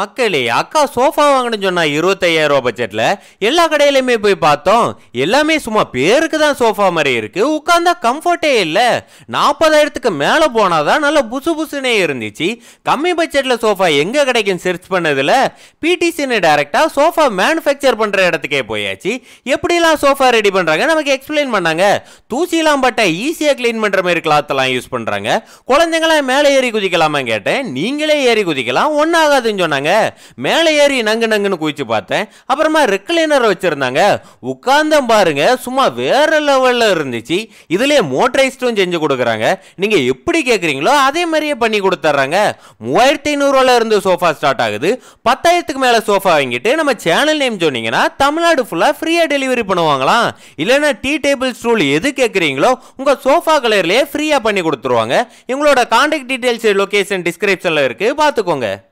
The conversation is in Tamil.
மக்களே அக்கா சோஃபா வாங்கணும்னு சொன்னா இருபத்தையாயிரம் ரூபா பட்ஜெட்டில் எல்லா கடையிலையுமே போய் பார்த்தோம் எல்லாமே சும்மா பேருக்கு தான் சோஃபா மாதிரி இருக்குது உட்காந்தா கம்ஃபர்ட்டே இல்லை நாற்பதாயிரத்துக்கு மேலே போனால் தான் நல்லா புசு புசுனே இருந்துச்சு கம்மி பட்ஜெட்டில் சோஃபா எங்கே கிடைக்கும் சர்ச் பண்ணதில் பிடிசின்னு டேரெக்டாக சோஃபா மேனுஃபேக்சர் பண்ணுற இடத்துக்கே போயாச்சு எப்படிலாம் சோஃபா ரெடி பண்ணுறாங்க நமக்கு எக்ஸ்பிளைன் பண்ணாங்க தூசிலாம் பட்ட ஈஸியாக க்ளீன் பண்ணுற மாதிரி கிளாத்தெல்லாம் யூஸ் பண்ணுறாங்க குழந்தைங்களாம் மேலே ஏறி குதிக்கலாமான்னு கேட்டேன் நீங்களே ஏறி குதிக்கலாம் ஒன்றாகாதுன்னு சொன்னாங்க வச்சிருந்தாங்க மேலே ஏறி நங்கு நங்குன்னு குவிச்சு பார்த்தேன் அப்புறமா ரெக்லைனர் வச்சிருந்தாங்க உட்கார்ந்தம் பாருங்க சும்மா வேற லெவலில் இருந்துச்சு இதுலேயே மோட்டரைஸ்டும் செஞ்சு கொடுக்குறாங்க நீங்கள் எப்படி கேட்குறீங்களோ அதே மாதிரியே பண்ணி கொடுத்துட்றாங்க மூவாயிரத்தி ஐநூறுவால இருந்து சோஃபா ஸ்டார்ட் ஆகுது பத்தாயிரத்துக்கு மேலே சோஃபா வாங்கிட்டு நம்ம சேனல் நேம் சொன்னீங்கன்னா தமிழ்நாடு ஃபுல்லாக ஃப்ரீயாக டெலிவரி பண்ணுவாங்களாம் இல்லைன்னா டீ டேபிள் ஸ்டூல் எது கேட்குறீங்களோ உங்கள் சோஃபா கலர்லேயே ஃப்ரீயாக பண்ணி கொடுத்துருவாங்க எங்களோட கான்டாக்ட் டீட்டெயில்ஸ் லொக்கேஷன் டிஸ்கிரிப்ஷனில் இருக்குது பார்த்துக்கோங்க